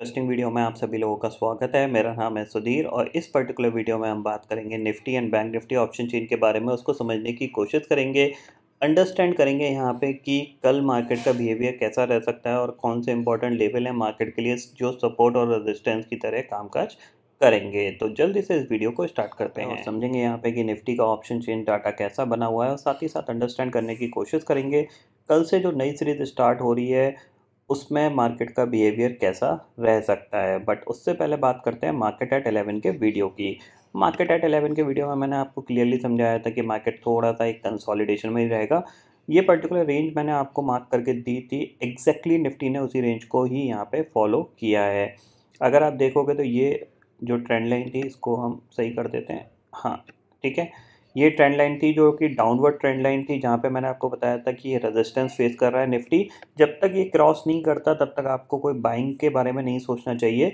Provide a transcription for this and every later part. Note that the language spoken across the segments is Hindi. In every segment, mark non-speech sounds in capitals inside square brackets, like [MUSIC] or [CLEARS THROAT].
इंटरेस्टिंग वीडियो में आप सभी लोगों का स्वागत है मेरा नाम है सुधीर और इस पर्टिकुलर वीडियो में हम बात करेंगे Nifty and bank Nifty option chain के बारे में उसको समझने की कोशिश करेंगे अंडरस्टैंड करेंगे यहाँ पे कि कल मार्केट का बिहेवियर कैसा रह सकता है और कौन से इंपॉर्टेंट लेवल है मार्केट के लिए जो सपोर्ट और रेजिस्टेंस की तरह कामकाज करेंगे तो जल्दी से इस वीडियो को स्टार्ट करते हैं समझेंगे यहाँ पे कि निफ्टी का ऑप्शन चेन डाटा कैसा बना हुआ है और साथ ही साथ अंडरस्टैंड करने की कोशिश करेंगे कल से जो नई सीरीज स्टार्ट हो रही है उसमें मार्केट का बिहेवियर कैसा रह सकता है बट उससे पहले बात करते हैं मार्केट एट एलेवन के वीडियो की मार्केट एट एलेवन के वीडियो में मैंने आपको क्लियरली समझाया था कि मार्केट थोड़ा सा एक कंसोलिडेशन में ही रहेगा ये पर्टिकुलर रेंज मैंने आपको मार्क करके दी थी एग्जैक्टली exactly निफ्टी ने उसी रेंज को ही यहाँ पे फॉलो किया है अगर आप देखोगे तो ये जो ट्रेंड लाइन थी इसको हम सही कर देते हैं हाँ ठीक है ये ट्रेंड लाइन थी जो कि डाउनवर्ड ट्रेंड लाइन थी जहाँ पे मैंने आपको बताया था कि ये रेजिस्टेंस फेस कर रहा है निफ्टी जब तक ये क्रॉस नहीं करता तब तक आपको कोई बाइंग के बारे में नहीं सोचना चाहिए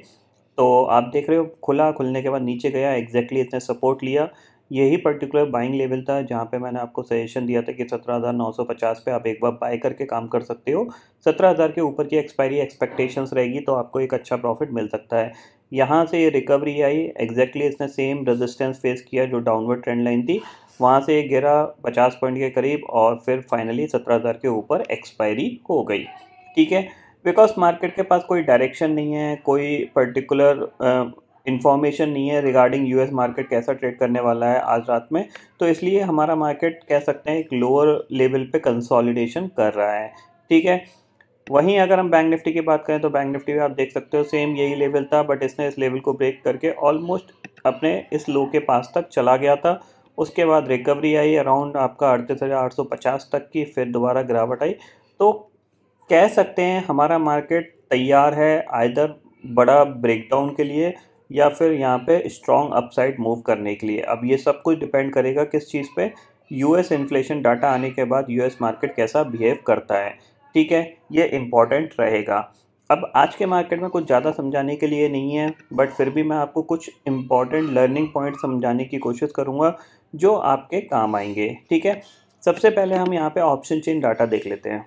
तो आप देख रहे हो खुला खुलने के बाद नीचे गया एग्जैक्टली इतने सपोर्ट लिया यही पर्टिकुलर बाइंग लेवल था जहाँ पे मैंने आपको सजेशन दिया था कि 17,950 पे आप एक बार बाय करके काम कर सकते हो 17,000 के ऊपर की एक्सपायरी एक्सपेक्टेशंस रहेगी तो आपको एक अच्छा प्रॉफिट मिल सकता है यहाँ से ये रिकवरी आई एग्जैक्टली इसने सेम रेजिस्टेंस फेस किया जो डाउनवर्ड ट्रेंड लाइन थी वहाँ से ये गिरा 50 पॉइंट के करीब और फिर फाइनली 17,000 के ऊपर एक्सपायरी हो गई ठीक है बिकॉज मार्केट के पास कोई डायरेक्शन नहीं है कोई पर्टिकुलर इन्फॉर्मेशन नहीं है रिगार्डिंग यूएस मार्केट कैसा ट्रेड करने वाला है आज रात में तो इसलिए हमारा मार्केट कह सकते हैं एक लोअर लेवल पे कंसोलिडेशन कर रहा है ठीक है वहीं अगर हम बैंक निफ्टी की बात करें तो बैंक निफ्टी भी आप देख सकते हो सेम यही लेवल था बट इसने इस लेवल को ब्रेक करके ऑलमोस्ट अपने इस लो के पास तक चला गया था उसके बाद रिकवरी आई अराउंड आपका अड़तीस हज़ार आठ सौ पचास तक की फिर दोबारा गिरावट आई तो कह सकते हैं हमारा मार्केट तैयार है आइदर बड़ा ब्रेकडाउन के लिए या फिर यहाँ पे स्ट्रॉन्ग अपसाइड मूव करने के लिए अब ये सब कुछ डिपेंड करेगा किस चीज़ पे यूएस इन्फ्लेशन डाटा आने के बाद यूएस मार्केट कैसा बिहेव करता है ठीक है ये इम्पॉर्टेंट रहेगा अब आज के मार्केट में कुछ ज़्यादा समझाने के लिए नहीं है बट फिर भी मैं आपको कुछ इम्पॉर्टेंट लर्निंग पॉइंट समझाने की कोशिश करूँगा जो आपके काम आएंगे ठीक है सबसे पहले हम यहाँ पे ऑप्शन चेन डाटा देख लेते हैं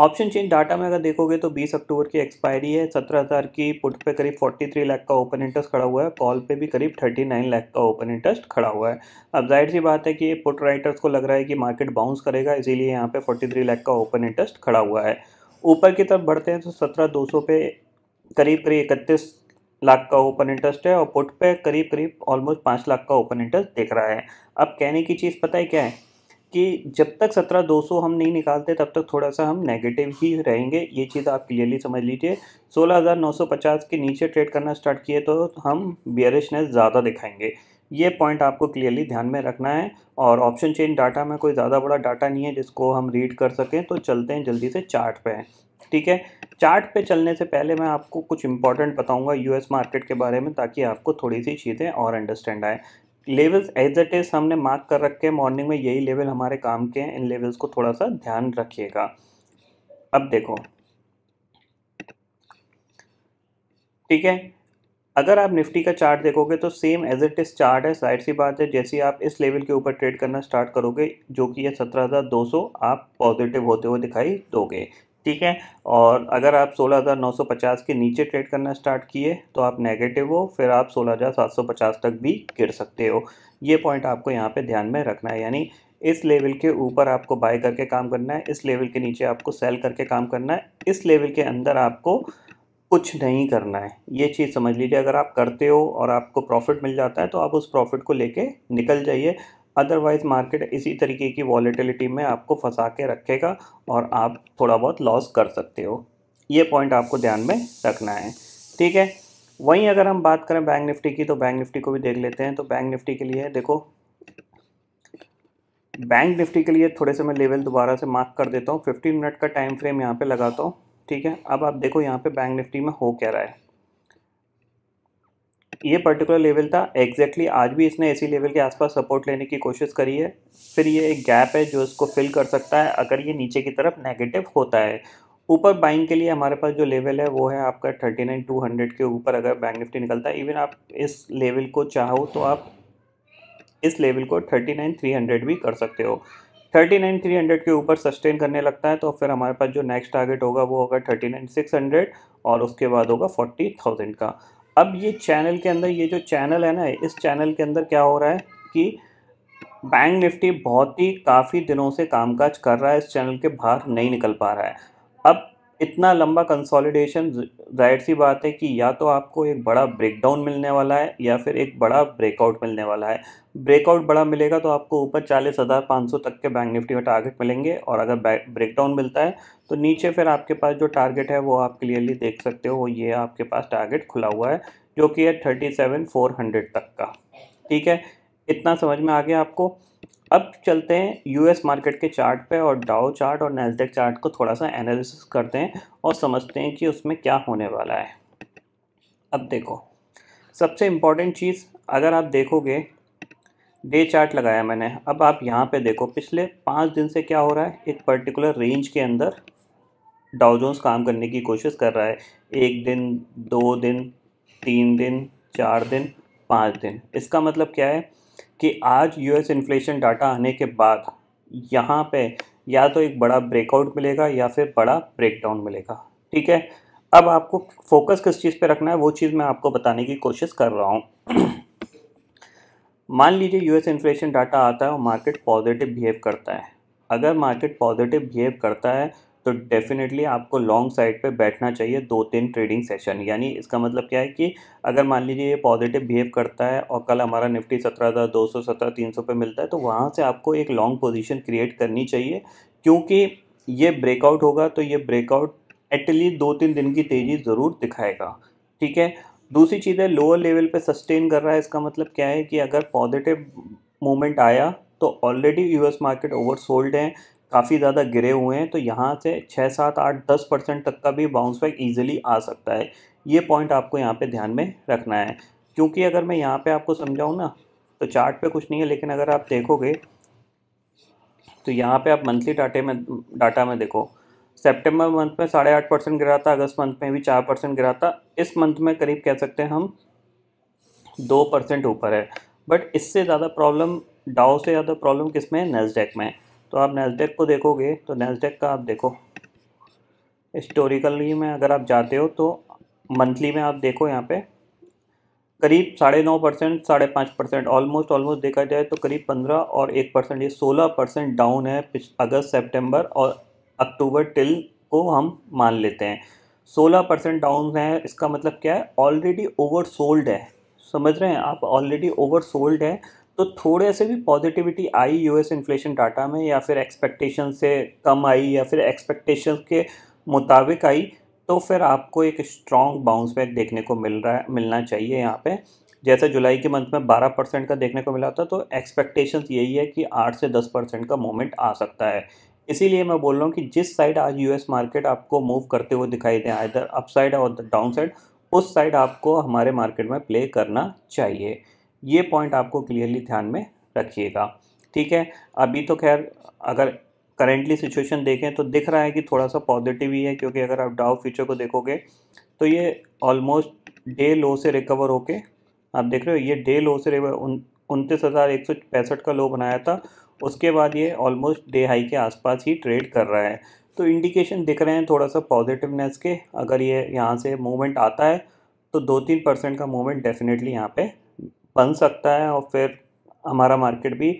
ऑप्शन चेंज डाटा में अगर देखोगे तो 20 अक्टूबर की एक्सपायरी है 17,000 की पुट पे करीब 43 लाख का ओपन इंटरेस्ट खड़ा हुआ है कॉल पे भी करीब 39 लाख का ओपन इंटरेस्ट खड़ा हुआ है अब जाहिर सी बात है कि पुट राइटर्स को लग रहा है कि मार्केट बाउंस करेगा इसीलिए यहाँ पे 43 लाख का ओपन इंटरेस्ट खड़ा हुआ है ऊपर की तरफ बढ़ते हैं तो सत्रह दो सौ पे करीब करीब इकतीस लाख का ओपन इंटरेस्ट है और पुट पे करीब करीब ऑलमोस्ट पाँच लाख का ओपन इंटरेस्ट देख रहा है अब कहने की चीज़ पता है क्या है कि जब तक सत्रह दो सौ हम नहीं निकालते तब तक थोड़ा सा हम नेगेटिव ही रहेंगे ये चीज़ आप क्लियरली समझ लीजिए सोलह हज़ार नौ सौ पचास के नीचे ट्रेड करना स्टार्ट किए तो हम बियरिशनेस ज़्यादा दिखाएंगे ये पॉइंट आपको क्लियरली ध्यान में रखना है और ऑप्शन चेन डाटा में कोई ज़्यादा बड़ा डाटा नहीं है जिसको हम रीड कर सकें तो चलते हैं जल्दी से चार्ट पे ठीक है चार्ट पे चलने से पहले मैं आपको कुछ इंपॉर्टेंट बताऊंगा यूएस मार्केट के बारे में ताकि आपको थोड़ी सी चीज़ें और अंडरस्टैंड आए लेवल्स एज एट इज हमने मार्क कर रखे हैं मॉर्निंग में यही लेवल हमारे काम के हैं इन लेवल्स को थोड़ा सा ध्यान रखिएगा अब देखो ठीक है अगर आप निफ्टी का चार्ट देखोगे तो same as it is chart है साइड सी बात है जैसे आप इस लेवल के ऊपर ट्रेड करना स्टार्ट करोगे जो कि है सत्रह हज़ार दो सौ आप पॉजिटिव होते हुए दिखाई दोगे ठीक है और अगर आप 16,950 के नीचे ट्रेड करना स्टार्ट किए तो आप नेगेटिव हो फिर आप 16,750 तक भी गिर सकते हो ये पॉइंट आपको यहाँ पे ध्यान में रखना है यानी इस लेवल के ऊपर आपको बाय करके काम करना है इस लेवल के नीचे आपको सेल करके काम करना है इस लेवल के अंदर आपको कुछ नहीं करना है ये चीज़ समझ लीजिए अगर आप करते हो और आपको प्रॉफिट मिल जाता है तो आप उस प्रॉफिट को लेके निकल जाइए अदरवाइज़ मार्केट इसी तरीके की वॉलीटिलिटी में आपको फंसा के रखेगा और आप थोड़ा बहुत लॉस कर सकते हो ये पॉइंट आपको ध्यान में रखना है ठीक है वहीं अगर हम बात करें बैंक निफ्टी की तो बैंक निफ्टी को भी देख लेते हैं तो बैंक निफ्टी के लिए देखो बैंक निफ्टी के लिए थोड़े से मैं लेवल दोबारा से मार्क कर देता हूँ फिफ्टीन मिनट का टाइम फ्रेम यहाँ पे लगाता हूँ ठीक है अब आप देखो यहाँ पे बैंक निफ्टी में हो क्या रहा है ये पर्टिकुलर लेवल था एग्जैक्टली exactly आज भी इसने इसी लेवल के आसपास सपोर्ट लेने की कोशिश करी है फिर ये एक गैप है जो इसको फिल कर सकता है अगर ये नीचे की तरफ नेगेटिव होता है ऊपर बाइंग के लिए हमारे पास जो लेवल है वो है आपका थर्टी नाइन टू हंड्रेड के ऊपर अगर बैंक निफ्टी निकलता है इवन आप इस लेवल को चाहो तो आप इस लेवल को थर्टी नाइन थ्री हंड्रेड भी कर सकते हो थर्टी नाइन थ्री हंड्रेड के ऊपर सस्टेन करने लगता है तो फिर हमारे पास जो नेक्स्ट टारगेट होगा वो होगा थर्टी नाइन सिक्स हंड्रेड और उसके बाद होगा फोर्टी थाउजेंड का अब ये चैनल के अंदर ये जो चैनल है ना इस चैनल के अंदर क्या हो रहा है कि बैंक निफ्टी बहुत ही काफ़ी दिनों से कामकाज कर रहा है इस चैनल के बाहर नहीं निकल पा रहा है अब इतना लंबा कंसोलिडेशन जाहिर सी बात है कि या तो आपको एक बड़ा ब्रेकडाउन मिलने वाला है या फिर एक बड़ा ब्रेकआउट मिलने वाला है ब्रेकआउट बड़ा मिलेगा तो आपको ऊपर चालीस हज़ार पाँच सौ तक के बैंक निफ्टी में टारगेट मिलेंगे और अगर ब्रेकडाउन मिलता है तो नीचे फिर आपके पास जो टारगेट है वो आप क्लियरली देख सकते हो ये आपके पास टारगेट खुला हुआ है जो कि है थर्टी सेवन फोर हंड्रेड तक का ठीक है इतना समझ में आ गया आपको अब चलते हैं यूएस मार्केट के चार्ट पे और डाओ चार्ट और नैसडेक चार्ट को थोड़ा सा एनालिसिस करते हैं और समझते हैं कि उसमें क्या होने वाला है अब देखो सबसे इम्पॉर्टेंट चीज़ अगर आप देखोगे डे चार्ट लगाया मैंने अब आप यहाँ पे देखो पिछले पाँच दिन से क्या हो रहा है एक पर्टिकुलर रेंज के अंदर डाउजोन्स काम करने की कोशिश कर रहा है एक दिन दो दिन तीन दिन चार दिन पाँच दिन इसका मतलब क्या है कि आज यूएस इन्फ्लेशन डाटा आने के बाद यहाँ पे या तो एक बड़ा ब्रेकआउट मिलेगा या फिर बड़ा ब्रेकडाउन मिलेगा ठीक है अब आपको फोकस किस चीज़ पे रखना है वो चीज़ मैं आपको बताने की कोशिश कर रहा हूँ मान लीजिए यूएस इन्फ्लेशन डाटा आता है और मार्केट पॉजिटिव बिहेव करता है अगर मार्केट पॉजिटिव बिहेव करता है तो डेफिनेटली आपको लॉन्ग साइड पे बैठना चाहिए दो तीन ट्रेडिंग सेशन यानी इसका मतलब क्या है कि अगर मान लीजिए ये पॉजिटिव बिहेव करता है और कल हमारा निफ्टी सत्रह हज़ार दो सौ सत्रह तीन सौ पर मिलता है तो वहाँ से आपको एक लॉन्ग पोजीशन क्रिएट करनी चाहिए क्योंकि ये ब्रेकआउट होगा तो ये ब्रेकआउट एटलीस्ट दो तीन दिन की तेज़ी ज़रूर दिखाएगा ठीक है दूसरी चीज़ है लोअर लेवल पे सस्टेन कर रहा है इसका मतलब क्या है कि अगर पॉजिटिव मोमेंट आया तो already US market over sold काफ़ी ज़्यादा गिरे हुए हैं तो यहाँ से छः सात आठ दस परसेंट तक का भी बाउंस बैक ईजिली आ सकता है ये पॉइंट आपको यहाँ पे ध्यान में रखना है क्योंकि अगर मैं यहाँ पे आपको समझाऊँ ना तो चार्ट पे कुछ नहीं है लेकिन अगर आप देखोगे तो यहाँ पे आप मंथली डाटे में डाटा में देखो सेप्टेम्बर मंथ में साढ़े आठ परसेंट गिरा था अगस्त मंथ में भी चार परसेंट गिरा था इस मंथ में करीब कह सकते हैं हम दो परसेंट ऊपर है बट इससे ज़्यादा प्रॉब्लम डाओ से ज़्यादा प्रॉब्लम किस में है नेस्डेक में है तो आप नैसडेक को देखोगे तो नैसडेक का आप देखो हिस्टोरिकली में अगर आप जाते हो तो मंथली में आप देखो यहाँ पे करीब साढ़े नौ परसेंट साढ़े पाँच परसेंट ऑलमोस्ट ऑलमोस्ट देखा जाए तो करीब पंद्रह और एक परसेंट ये सोलह परसेंट डाउन है अगस्त सितंबर और अक्टूबर टिल को हम मान लेते हैं सोलह परसेंट डाउन है इसका मतलब क्या है ऑलरेडी ओवर सोल्ड है समझ रहे हैं आप ऑलरेडी ओवर सोल्ड है तो थोड़े से भी पॉजिटिविटी आई यूएस इन्फ्लेशन डाटा में या फिर एक्सपेक्टेशन से कम आई या फिर एक्सपेक्टेशन के मुताबिक आई तो फिर आपको एक स्ट्रॉन्ग बाउंस बैक देखने को मिल रहा है मिलना चाहिए यहाँ पे जैसे जुलाई के मंथ में 12 परसेंट का देखने को मिला था तो एक्सपेक्टेशंस यही है कि 8 से 10 परसेंट का मोमेंट आ सकता है इसीलिए मैं बोल रहा हूँ कि जिस साइड आज यूएस मार्केट आपको मूव करते हुए दिखाई दें आइधर अप साइड और डाउन साइड उस साइड आपको हमारे मार्केट में प्ले करना चाहिए ये पॉइंट आपको क्लियरली ध्यान में रखिएगा ठीक है अभी तो खैर अगर करेंटली सिचुएशन देखें तो दिख रहा है कि थोड़ा सा पॉजिटिव ही है क्योंकि अगर आप डाउ फ्यूचर को देखोगे तो ये ऑलमोस्ट डे लो से रिकवर होके आप देख रहे हो ये डे लो से रिकवर उनतीस हज़ार एक सौ पैंसठ का लो बनाया था उसके बाद ये ऑलमोस्ट डे हाई के आसपास ही ट्रेड कर रहा है तो इंडिकेशन दिख रहे हैं थोड़ा सा पॉजिटिवनेस के अगर ये यहाँ से मूवमेंट आता है तो दो तीन परसेंट का मूवमेंट डेफिनेटली यहाँ पे बन सकता है और फिर हमारा मार्केट भी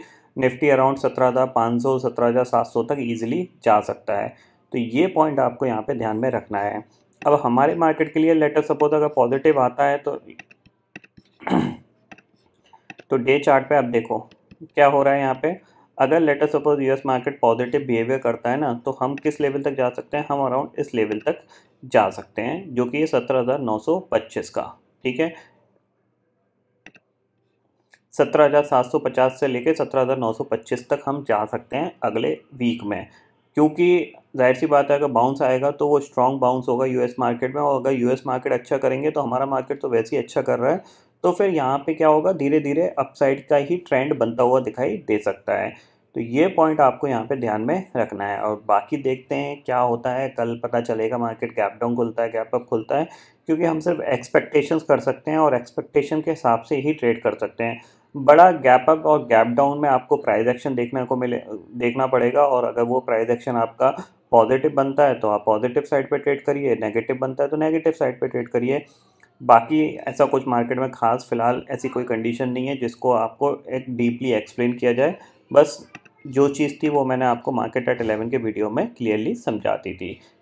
निफ्टी अराउंड सत्रह हज़ार पाँच सौ सत्रह हज़ार सात सौ तक ईजिली जा सकता है तो ये पॉइंट आपको यहाँ पे ध्यान में रखना है अब हमारे मार्केट के लिए लेटर सपोज अगर पॉजिटिव आता है तो [CLEARS THROAT] तो डे चार्ट पे आप देखो क्या हो रहा है यहाँ पे अगर later suppose US market positive behaviour करता है ना तो हम किस लेवल तक जा सकते हैं हम अराउंड इस लेवल तक जा सकते हैं जो कि सत्रह हज़ार नौ सौ पच्चीस का ठीक है 17,750 से लेकर 17,925 तक हम जा सकते हैं अगले वीक में क्योंकि जाहिर सी बात है अगर बाउंस आएगा तो वो स्ट्रॉन्ग बाउंस होगा यूएस मार्केट में और अगर यूएस मार्केट अच्छा करेंगे तो हमारा मार्केट तो वैसे ही अच्छा कर रहा है तो फिर यहाँ पे क्या होगा धीरे धीरे अपसाइड का ही ट्रेंड बनता हुआ दिखाई दे सकता है तो ये पॉइंट आपको यहाँ पे ध्यान में रखना है और बाकी देखते हैं क्या होता है कल पता चलेगा मार्केट गैप डाउन खुलता है गैप अप खुलता है क्योंकि हम सिर्फ एक्सपेक्टेशंस कर सकते हैं और एक्सपेक्टेशन के हिसाब से ही ट्रेड कर सकते हैं बड़ा गैप अप और गैप डाउन में आपको प्राइस एक्शन देखने को मिले देखना पड़ेगा और अगर वो प्राइस एक्शन आपका पॉजिटिव बनता है तो आप पॉजिटिव साइड पे ट्रेड करिए नेगेटिव बनता है तो नेगेटिव साइड पे ट्रेड करिए बाकी ऐसा कुछ मार्केट में खास फिलहाल ऐसी कोई कंडीशन नहीं है जिसको आपको एक डीपली एक्सप्लेन किया जाए बस जो चीज़ थी वो मैंने आपको मार्केट एट एलेवन के वीडियो में क्लियरली समझाती थी